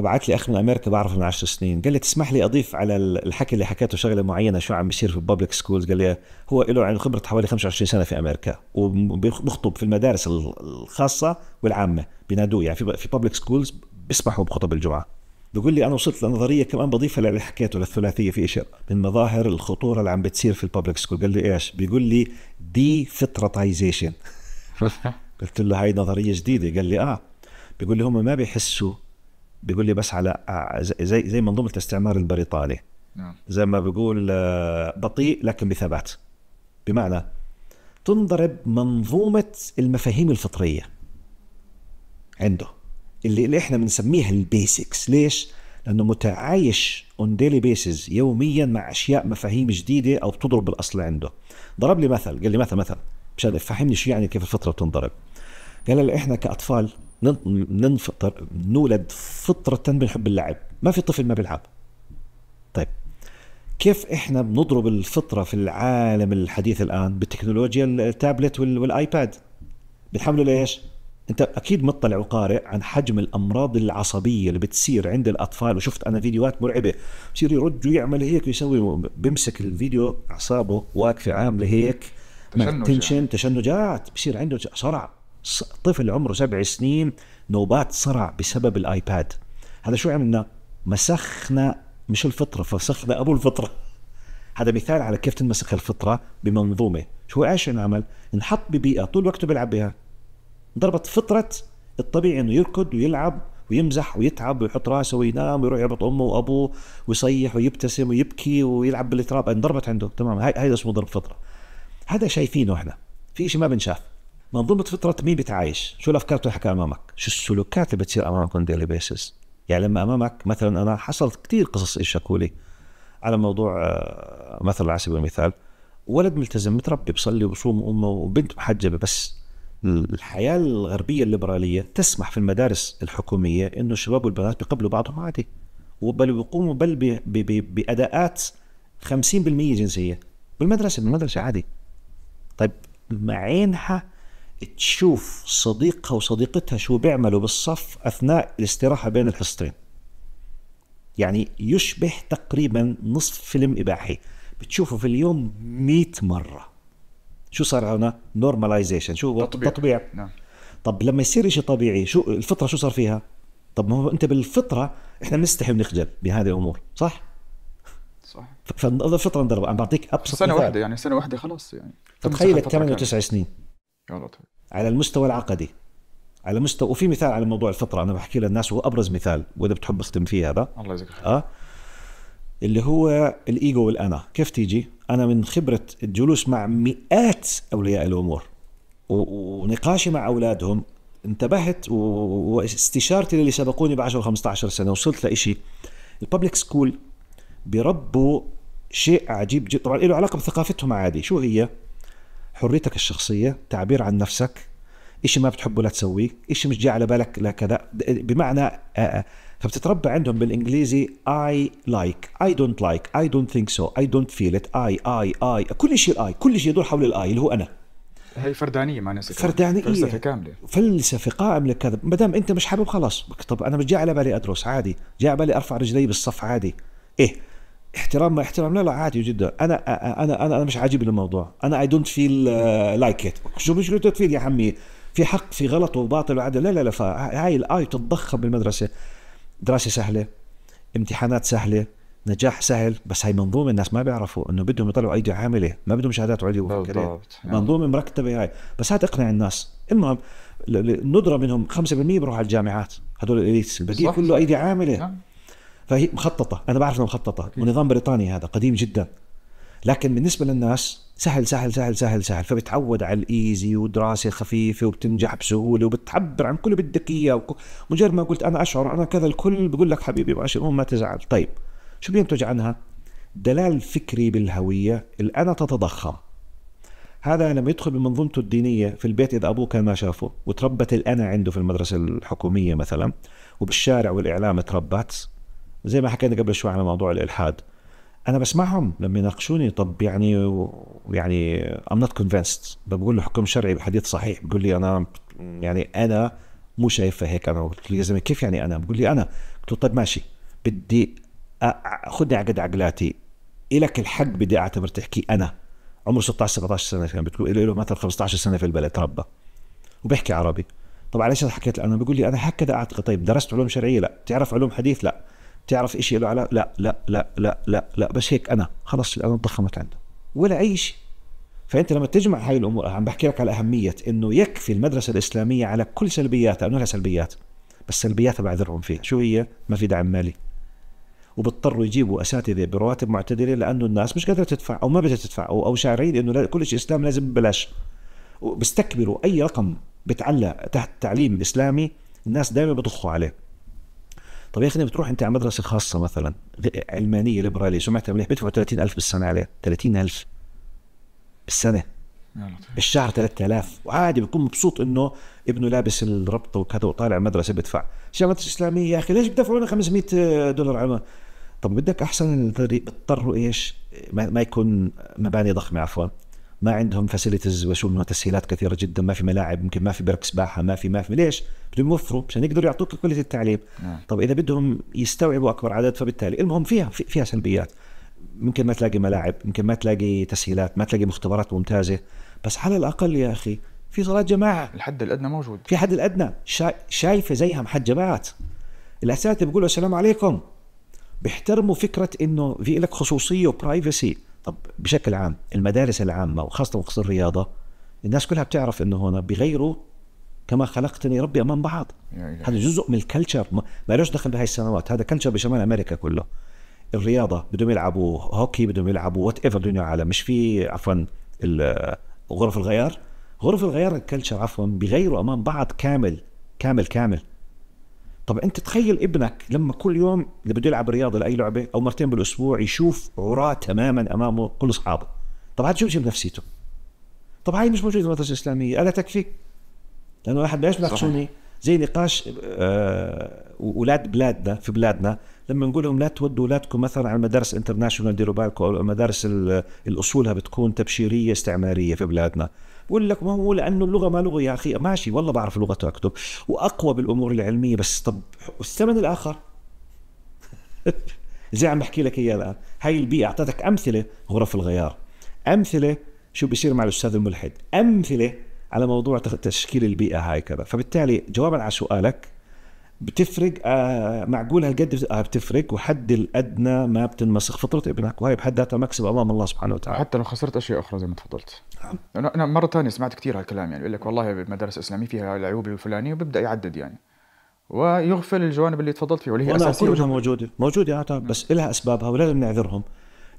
فبعت لي اخ من امريكا بعرفه من 10 سنين قال لي تسمح لي اضيف على الحكي اللي حكيته شغله معينه شو عم بيصير في الببليك سكولز قال لي هو له عن خبره حوالي 25 سنه في امريكا وبيخطب في المدارس الخاصه والعامه بينادوه يعني في بابليك ببليك سكولز بيسمحوا بخطب الجمعه بيقول لي انا وصلت لنظريه كمان بضيفها للي حكيته للثلاثيه في شيء من مظاهر الخطوره اللي عم بتصير في الببليك سكول قال لي ايش بيقول لي دي فطرتايزيشن قلت له هاي نظريه جديده قال لي اه بيقول لي هم ما بيحسوا بيقول لي بس على زي زي منظومه الاستعمار البريطاني نعم. زي ما بيقول آه، بطيء لكن بثبات بمعنى تنضرب منظومه المفاهيم الفطريه عنده اللي, اللي احنا بنسميها البيسكس ليش؟ لانه متعايش اون ديلي بيسز يوميا مع اشياء مفاهيم جديده او بتضرب الاصل عنده ضرب لي مثل قال لي مثل مثل مشان فهمني شو يعني كيف الفطره بتنضرب قال لي احنا كاطفال ننفطر نولد فطرة بنحب اللعب ما في طفل ما بيلعب طيب كيف احنا بنضرب الفطرة في العالم الحديث الان بالتكنولوجيا التابلت والايباد بنحمله ليش انت اكيد مطلع وقارئ عن حجم الامراض العصبيه اللي بتصير عند الاطفال وشفت انا فيديوهات مرعبه بصير يرد ويعمل هيك ويسوي بيمسك الفيديو اعصابه واقفه عامله هيك تنشن تشنجات بصير عنده صرع طفل عمره سبع سنين نوبات صرع بسبب الايباد هذا شو عملنا يعني؟ مسخنا مش الفطره فسخنا ابو الفطره هذا مثال على كيف تنمسخ الفطره بمنظومه شو ايش نعمل نحط ببيئه طول وقته بيلعب بها ضربت فطره الطبيعي انه يركض ويلعب ويمزح ويتعب ويحط راسه وينام ويروح يربط امه وابوه ويصيح ويبتسم ويبكي ويلعب بالتراب انضربت عنده تمام هاي هذا اسمه ضرب فطره هذا شايفينه احنا في شيء ما بنشاف منظومه فطره مين بتعايش؟ شو الافكار بتنحكى امامك؟ شو السلوكات اللي بتصير امامك اون ديلي بيسس؟ يعني لما امامك مثلا انا حصلت كثير قصص الشكولي على موضوع آه، مثلا على سبيل المثال ولد ملتزم متربي بصلي وبصوم امه وبنت محجبه بس الحياه الغربيه الليبراليه تسمح في المدارس الحكوميه انه الشباب والبنات بيقبلوا بعضهم عادي وبل بيقوموا بل باداءات 50% جنسيه بالمدرسه بالمدرسه عادي طيب معينها تشوف صديقها وصديقتها شو بيعملوا بالصف أثناء الاستراحة بين الحصتين يعني يشبه تقريبا نصف فيلم إباحي بتشوفه في اليوم 100 مرة شو صار هنا؟ نورماليزيشن شو هو؟ تطبيع, تطبيع. نعم. طب لما يصير شيء طبيعي شو الفطرة شو صار فيها؟ طب ما هو أنت بالفطرة إحنا بنستحي ونخجل بهذه الأمور صح؟ صح فالفطرة انضرب انا بعطيك أبسط سنة واحدة يعني سنة واحدة خلاص يعني تخيل 8 و9 سنين طيب. على المستوى العقدي على مستوى وفي مثال على موضوع الفطره انا بحكي للناس هو ابرز مثال واذا بتحب اختم فيه هذا الله يجزيك اه اللي هو الايجو والانا كيف تيجي انا من خبره الجلوس مع مئات اولياء الامور ونقاشي مع اولادهم انتبهت واستشارتي للي سبقوني ب 10 15 سنه وصلت لشيء الببليك سكول بيربوا شيء عجيب جدا طبعا له علاقه بثقافتهم عادي شو هي حريتك الشخصية تعبير عن نفسك إشي ما بتحبه لا تسويه إشي مش جاي على بالك لا كذا بمعنى فبتتربى عندهم بالإنجليزي اي لايك اي دونت لايك اي دونت ثينك سو اي دونت فيل ات اي اي اي كل شيء الآي كل شيء يدور حول الآي اللي هو أنا هي فردانية مع نفسك فردانية فلسفة كاملة فلسفة قائمة كذا ما دام أنت مش حابب خلاص طب أنا مش جاي على بالي أدرس عادي جاي على بالي أرفع رجلي بالصف عادي إيه احترام ما احترام لا لا عادي جدا انا انا انا انا مش عاجبني الموضوع انا اي دونت فيل لايك ات شو مش فيل يا عمي في حق في غلط وباطل وعدل لا لا لا هاي الاي تتضخم بالمدرسه دراسه سهله امتحانات سهله نجاح سهل بس هاي منظومه الناس ما بيعرفوا انه بدهم يطلعوا ايدي عامله ما بدهم شهادات عليا بالضبط يعني. منظومه مرتبة هاي بس هات اقنع الناس المهم الندره منهم 5% بيروحوا على الجامعات هدول الاليتس البقيه كله ايدي عامله نعم. فهي مخططه انا بعرف انها مخططه ونظام بريطاني هذا قديم جدا لكن بالنسبه للناس سهل سهل سهل سهل سهل فبتعود على الايزي ودراسه خفيفه وبتنجح بسهوله وبتعبر عن كل بدك اياه مجرد ما قلت انا اشعر انا كذا الكل بقول لك حبيبي وعشان ما تزعل طيب شو بينتج عنها؟ دلال فكري بالهويه الانا تتضخم هذا لما يدخل بمنظومته الدينيه في البيت اذا ابوه كان ما شافه وتربت الانا عنده في المدرسه الحكوميه مثلا وبالشارع والاعلام تربت زي ما حكينا قبل شوي على موضوع الالحاد انا بسمعهم لما يناقشوني طب يعني يعني ام نوت كونفينسد بقول له حكم شرعي بحديث صحيح بقول لي انا يعني انا مو شايفها هيك انا قلت له يا زلمه كيف يعني انا بقول لي انا قلت له طيب ماشي بدي خذني عقد عقلاتي إلك الحق بدي اعتبر تحكي انا عمره 16 17 سنه كان بتقول له مثلا 15 سنه في البلد تربى وبيحكي عربي طب ليش حكيت انا بقول لي انا هكذا اعتقد طيب درست علوم شرعيه لا بتعرف علوم حديث لا تعرف إشي له علاقة لا لا لا لا لا لا بس هيك أنا خلص الآن تضخمت عنده ولا أي شيء فأنت لما تجمع هاي الأمور عم بحكي لك على أهمية إنه يكفي المدرسة الإسلامية على كل سلبياتها أنه لها سلبيات بس سلبياتها بعذرهم فيها شو هي؟ ما في دعم مالي وبضطروا يجيبوا اساتذه برواتب معتدله لانه الناس مش قادره تدفع او ما بدها تدفع او او شاعرين انه كل شيء اسلام لازم ببلاش وبستكبروا اي رقم بتعلق تحت التعليم الاسلامي الناس دائما بضخوا عليه طب يا اخي بتروح انت على مدرسه خاصه مثلا علمانيه ليبراليه سمعتها مليح بيدفعوا 30000 بالسنه عليها 30000 بالسنه الشهر 3000 وعادي بيكون مبسوط انه ابنه لابس الربطه وكذا وطالع المدرسه بدفع جامعه الاسلاميه يا اخي ليش بدفعوا لنا 500 دولار على طب بدك احسن طريق بيضطروا ايش ما يكون مباني ضخمه عفوا ما عندهم فاسيلتيز وشو من تسهيلات كثيره جدا ما في ملاعب يمكن ما في برك سباحه ما في ما في ليش؟ بدهم يوفروا عشان يقدروا يعطوك كواليتي التعليم نعم. طب اذا بدهم يستوعبوا اكبر عدد فبالتالي المهم فيها فيها سلبيات ممكن ما تلاقي ملاعب ممكن ما تلاقي تسهيلات ما تلاقي مختبرات ممتازه بس على الاقل يا اخي في صلاه جماعه الحد الادنى موجود في حد الادنى شايفه زيها محجبات الاساتذه بيقولوا السلام عليكم بيحترموا فكره انه في لك خصوصيه وبرايفسي طب بشكل عام المدارس العامه وخاصه مخصص الرياضه الناس كلها بتعرف انه هنا بغيروا كما خلقتني ربي امام بعض هذا جزء من الكلتشر ما لهش دخل بهاي السنوات هذا كلتشر بشمال امريكا كله الرياضه بدهم يلعبوا هوكي بدهم يلعبوا وات ايفر دنيا عالم مش في عفوا غرف الغيار غرف الغيار الكلتشر عفوا بغيروا امام بعض كامل كامل كامل طب انت تخيل ابنك لما كل يوم اللي بده يلعب رياضه لاي لعبه او مرتين بالاسبوع يشوف عراه تماما امامه كل اصحابه طب هذا شو بيصير نفسيته طب هاي مش موجوده بالمدرسه الاسلاميه الا تكفي لانه الواحد بلاش بيحكسوني زي نقاش اولاد آه، بلادنا في بلادنا لما نقول لهم لا تودوا اولادكم مثلا على المدارس انترناشونال ديروا بالكم او المدارس الاصولها بتكون تبشيريه استعماريه في بلادنا بقول لك ما هو لانه اللغه ما لغه يا اخي ماشي والله بعرف لغه اكتب واقوى بالامور العلميه بس طب الثمن الاخر زي عم بحكي لك اياه الان هاي البيئه اعطتك امثله غرف الغيار امثله شو بيصير مع الاستاذ الملحد امثله على موضوع تشكيل البيئه هاي كذا فبالتالي جوابا على سؤالك بتفرق آه معقول هالقد آه بتفرق وحد الادنى ما بتنمسخ فطره ابنك وهي بحد ذاتها مكسب امام الله سبحانه وتعالى حتى لو خسرت اشياء اخرى زي ما تفضلت نعم. انا انا مره ثانيه سمعت كثير هالكلام يعني يقول لك والله المدارس الاسلاميه فيها العيوب الفلانيه وبيبدا يعدد يعني ويغفل الجوانب اللي تفضلت فيها واللي هي اساسيه موجوده موجوده موجوده بس لها اسبابها ولازم نعذرهم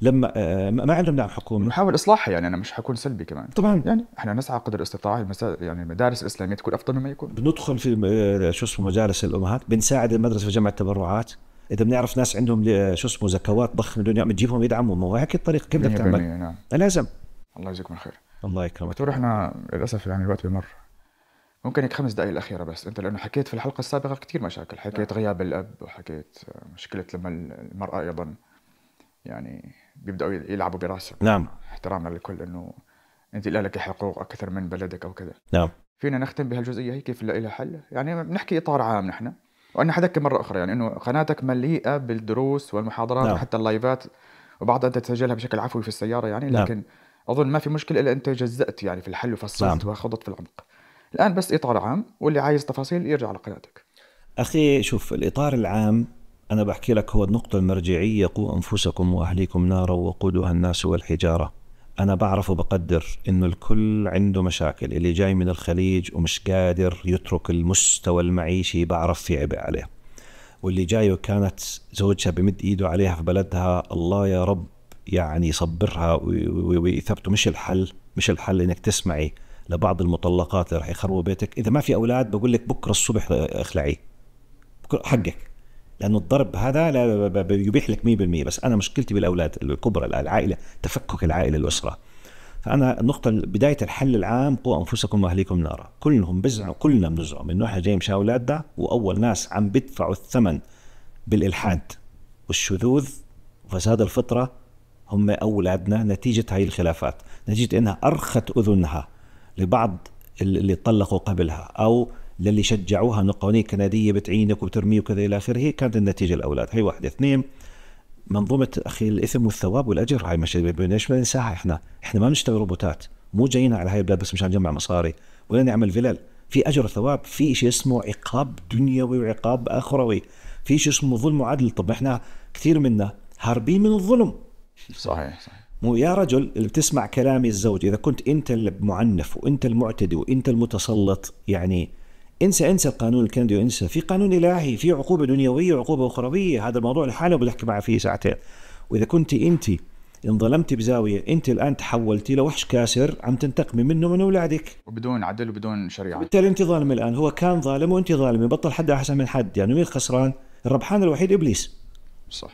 لما آه، ما عندهم دعم حكومي نحاول اصلاحها يعني انا مش حكون سلبي كمان طبعا يعني احنا نسعى قدر الاستطاعه يعني المدارس الاسلاميه تكون افضل مما يكون بندخل في آه، شو اسمه مجالس الامهات بنساعد المدرسه في جمع التبرعات اذا بنعرف ناس عندهم آه، شو اسمه زكوات ضخمه بدهم تجيبهم يدعموا ما هيك الطريقه كيف بدك تعمل؟ نعم. لازم الله يجزيكم الخير الله يكرمك دكتور احنا للاسف يعني الوقت بمر ممكن هيك خمس دقائق الاخيره بس انت لانه حكيت في الحلقه السابقه كثير مشاكل حكيت نعم. غياب الاب وحكيت مشكله لما المراه ايضا يعني بيبداوا يلعبوا براسهم نعم احتراما للكل انه انت لك حقوق اكثر من بلدك او كذا نعم فينا نختم بهالجزئيه هي كيف لا لها حل يعني بنحكي اطار عام نحن وانا حذكر مره اخرى يعني انه قناتك مليئه بالدروس والمحاضرات نعم. وحتى اللايفات وبعضها انت تسجلها بشكل عفوي في السياره يعني نعم. لكن نعم. اظن ما في مشكله الا انت جزأت يعني في الحل وفصلت نعم. وخضت في العمق الان بس اطار عام واللي عايز تفاصيل يرجع لقناتك اخي شوف الاطار العام أنا بحكي لك هو النقطة المرجعية قوا أنفسكم وأهليكم نارا وقودها الناس والحجارة أنا بعرف وبقدر إنه الكل عنده مشاكل اللي جاي من الخليج ومش قادر يترك المستوى المعيشي بعرف في عبء عليه واللي جاي وكانت زوجها بمد إيده عليها في بلدها الله يا رب يعني يصبرها ويثبته مش الحل مش الحل إنك تسمعي لبعض المطلقات اللي رح يخربوا بيتك إذا ما في أولاد بقول لك بكرة الصبح اخلعيه حقك لانه الضرب هذا لا يبيح لك 100% بس انا مشكلتي بالاولاد الكبرى العائله تفكك العائله الاسره فانا النقطه بدايه الحل العام قوا انفسكم واهليكم نارا كلهم بزعم كلنا بنزعم انه احنا جاي مشان اولادنا واول ناس عم بيدفعوا الثمن بالالحاد والشذوذ وفساد الفطره هم اولادنا نتيجه هاي الخلافات نتيجه انها ارخت اذنها لبعض اللي طلقوا قبلها او للي شجعوها انه القوانين الكندية بتعينك وبترميه وكذا إلى آخره كانت النتيجة الأولاد هي واحدة اثنين منظومة أخي الإثم والثواب والأجر هاي مش ليش ما ننساها إحنا إحنا ما بنشتغل روبوتات مو جايين على هاي البلاد بس مشان نجمع مصاري ولا نعمل فلل في أجر وثواب في شيء اسمه عقاب دنيوي وعقاب آخروي في شيء اسمه ظلم وعدل طب إحنا كثير منا هاربين من الظلم صحيح صحيح مو يا رجل اللي بتسمع كلامي الزوج اذا كنت انت المعنف وانت المعتدي وانت المتسلط يعني انسى انسى القانون الكندي وانسى في قانون الهي في عقوبه دنيويه وعقوبه اخرويه هذا الموضوع لحاله بنحكي معه فيه ساعتين واذا كنت انت انظلمت بزاويه انت الان تحولتي لوحش كاسر عم تنتقمي منه من اولادك وبدون عدل وبدون شريعه بالتالي انت ظالم الان هو كان ظالم وانت ظالمه بطل حد احسن من حد يعني مين خسران الربحان الوحيد ابليس صح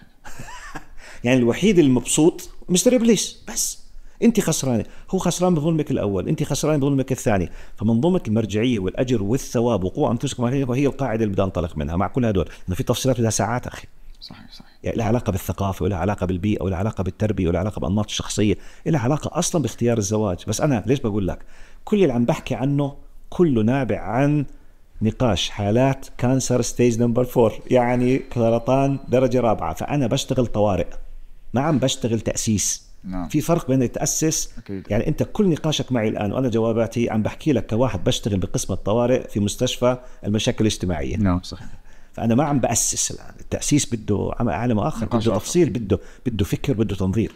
يعني الوحيد المبسوط مستر ابليس بس انت خسرانه هو خسران بظلمك الاول انت خسران بظلمك الثاني فمنظومه المرجعيه والاجر والثواب وقوع انفسكم هي القاعده اللي بدنا ننطلق منها مع كل هدول انه في تفصيلات لها ساعات اخي صحيح صحيح يعني لها علاقه بالثقافه ولها علاقه بالبيئه ولها علاقه بالتربيه ولها علاقه بانماط الشخصيه لها علاقه اصلا باختيار الزواج بس انا ليش بقول لك كل اللي عم بحكي عنه كله نابع عن نقاش حالات كانسر ستيج نمبر 4 يعني سرطان درجه رابعه فانا بشتغل طوارئ ما عم بشتغل تاسيس نعم. في فرق بين تاسس أكيد. يعني انت كل نقاشك معي الان وانا جواباتي عم بحكي لك كواحد بشتغل بقسم الطوارئ في مستشفى المشاكل الاجتماعيه نعم صحيح فانا ما عم باسس الان التاسيس بده عالم اخر بده تفصيل بده بده فكر بده تنظير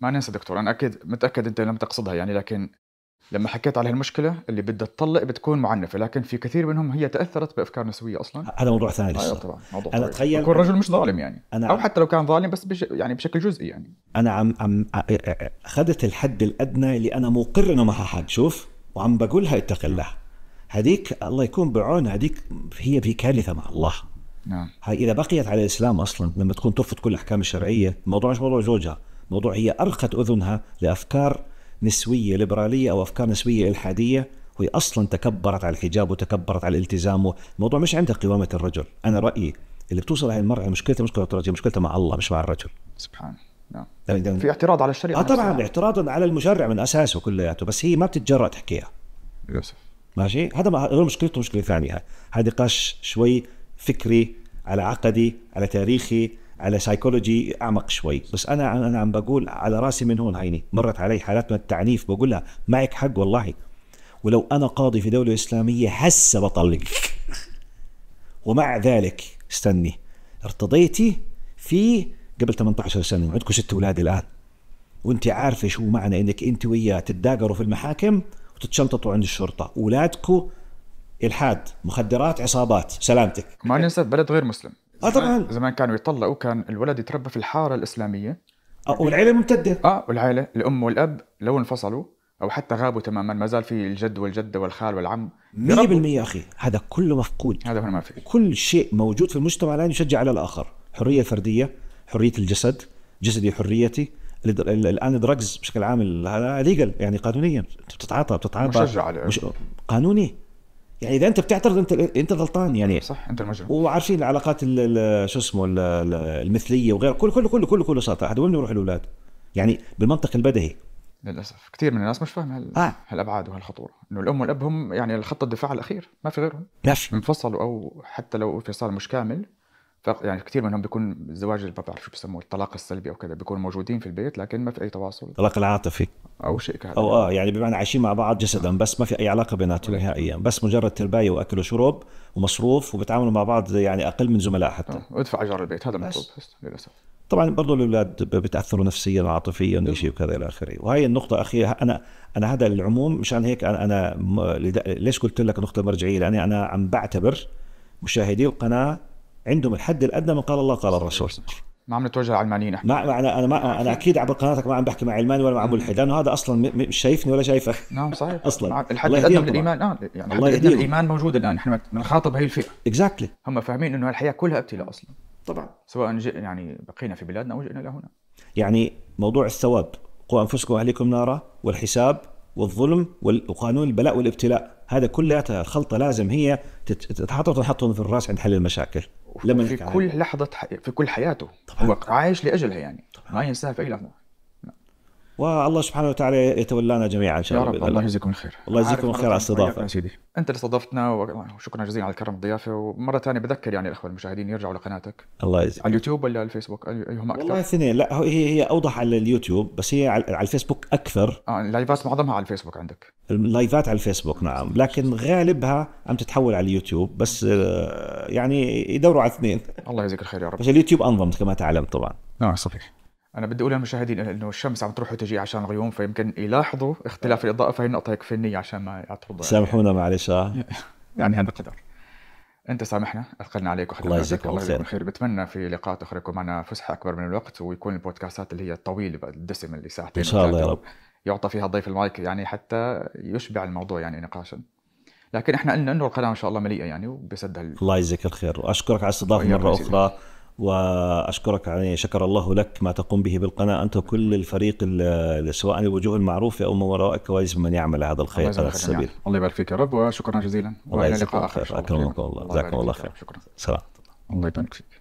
ما ننسى دكتور انا اكيد متاكد انت لم تقصدها يعني لكن لما حكيت على هالمشكله اللي بدها تطلق بتكون معنفه لكن في كثير منهم هي تاثرت بافكار نسويه اصلا هذا موضوع ثاني آه طبعا موضوع انا تخيل يكون رجل مش ظالم يعني أنا او حتى لو كان ظالم بس بش يعني بشكل جزئي يعني انا عم عم اخذت الحد الادنى اللي انا مقر انه ما حد شوف وعم بقولها اتق الله هذيك الله يكون بعونها هذيك هي في كارثه مع الله نعم هاي اذا بقيت على الاسلام اصلا لما تكون ترفض كل الاحكام الشرعيه الموضوع مش موضوع زوجها موضوع هي ارقت اذنها لافكار نسويه ليبراليه او افكار نسويه الحاديه وهي اصلا تكبرت على الحجاب وتكبرت على الالتزام الموضوع مش عندها قوامه الرجل انا رايي اللي بتوصل هاي المرأة مشكلتها مشكلة الرجل مشكلتها مع الله مش مع الرجل سبحان نعم في اعتراض على الشريعة اه طبعا اعتراض على المشرع من اساسه كلياته بس هي ما بتتجرأ تحكيها للاسف ماشي هذا ما غير مشكلته مشكله ثانيه هذا نقاش شوي فكري على عقدي على تاريخي على سايكولوجي اعمق شوي بس انا انا عم بقول على راسي من هون هيني مرت علي حالات من التعنيف بقول لها معك حق والله ولو انا قاضي في دوله اسلاميه هسه بطلق ومع ذلك استني ارتضيتي في قبل 18 سنه وعندكم ست اولاد الان وانت عارفه شو معنى انك انت وياه تتداقروا في المحاكم وتتشنططوا عند الشرطه اولادكم الحاد مخدرات عصابات سلامتك مع انه بلد غير مسلم اه طبعا زمان كانوا يطلقوا كان الولد يتربى في الحاره الاسلاميه اه والعيله ممتده اه والعيله الام والاب لو انفصلوا او حتى غابوا تماما ما زال في الجد والجده والخال والعم 100% يا اخي هذا كله مفقود هذا ما في كل شيء موجود في المجتمع الان يشجع على الاخر حريه فرديه حريه الجسد جسدي حريتي الان الدرجز بشكل عام هذا ليجل يعني قانونيا بتتعاطى بتتعاطى مشجع عليه مش قانوني يعني اذا انت بتعترض انت انت غلطان يعني صح انت المجرم وعارفين العلاقات شو اسمه المثليه وغير كله كله كله كله كله ساطع هذا وين بيروح الاولاد؟ يعني بالمنطق البدهي للاسف كثير من الناس مش فاهم هال... آه. هالابعاد وهالخطوره انه الام والاب هم يعني الخط الدفاع الاخير ما في غيرهم ماشي انفصلوا او حتى لو انفصال مش كامل يعني كثير منهم بيكون الزواج ما بعرف شو بسموه الطلاق السلبي او كذا بيكونوا موجودين في البيت لكن ما في اي تواصل الطلاق العاطفي او شيء كهذا او اه يعني بمعنى عايشين مع بعض جسدا بس ما في اي علاقه بيناتهم نهائيا بس مجرد تربايه واكل وشرب ومصروف وبتعاملوا مع بعض يعني اقل من زملاء حتى آه. وادفع ايجار البيت هذا مطلوب بس للاسف طبعا برضه الاولاد بتاثروا نفسيا وعاطفيا نعم. وشيء وكذا الى اخره وهي النقطه اخي انا انا هذا العموم مشان هيك انا انا ليش قلت لك نقطه مرجعيه لاني انا عم بعتبر مشاهدي القناه عندهم الحد الادنى من قال الله قال الرسول ما عم نتوجه علمانيين احنا ما انا انا ما انا اكيد عبر قناتك ما عم بحكي مع علماني ولا مع ملحد لانه هذا اصلا مش شايفني ولا شايفك نعم صحيح اصلا آه، يعني الحد الادنى من الايمان اه يعني الحد الادنى من الايمان موجود الان احنا بنخاطب هي الفئه اكزاكتلي exactly. هم فاهمين انه الحياه كلها ابتلاء اصلا طبعا سواء يعني بقينا في بلادنا او جئنا لهنا يعني موضوع الثواب قوا انفسكم واهليكم نارا والحساب والظلم وقانون البلاء والابتلاء هذا كلياتها الخلطه لازم هي تتحط وتنحط في الراس عند حل المشاكل لما في كل لحظه في كل حياته طبعا. هو عايش لاجلها يعني طبعا. ما ينساها في اي لحظه والله سبحانه وتعالى يتولانا جميعا ان شاء الله يا رب الله يجزيكم الخير الله يجزيكم الخير على الاستضافه سيدي طيب، انت اللي استضفتنا وشكرا جزيلا على الكرم الضيافه ومره ثانيه بذكر يعني الاخوه المشاهدين يرجعوا لقناتك الله يجزيك على اليوتيوب ولا على الفيسبوك ايهما اكثر؟ والله الاثنين لا هي هي اوضح على اليوتيوب بس هي على الفيسبوك اكثر اه اللايفات معظمها على الفيسبوك عندك اللايفات على الفيسبوك نعم لكن غالبها عم تتحول على اليوتيوب بس آه، يعني يدوروا على اثنين الله يجزيك الخير يا رب بس اليوتيوب انظم كما تعلم طبعا نعم صحيح انا بدي اقول للمشاهدين انه الشمس عم تروح وتجي عشان الغيوم فيمكن يلاحظوا اختلاف آه. الاضاءه فهي النقطه هيك فنيه عشان ما يعترض سامحونا معلش آه. يعني هذا قدر انت سامحنا اثقلنا عليك وحكينا الله يجزيك الله يجزيك خير بتمنى في لقاءات اخرى يكون معنا فسحه اكبر من الوقت ويكون البودكاستات اللي هي الطويله الدسمه اللي ساعتين ان شاء الله يا رب يعطى فيها الضيف المايك يعني حتى يشبع الموضوع يعني نقاشا لكن احنا قلنا انه القناه ان شاء الله مليئه يعني وبسدها الله يجزيك الخير واشكرك على الاستضافه مره اخرى واشكرك يعني شكر الله لك ما تقوم به بالقناه انت وكل الفريق سواء الوجوه المعروفه او من وراء الكواليس من يعمل هذا الخير على السبيل الله يبارك فيك يا رب وشكرا جزيلا والى لقاء اخر اكرمكم الله جزاكم الله خير شكرا سلام الله يبارك فيك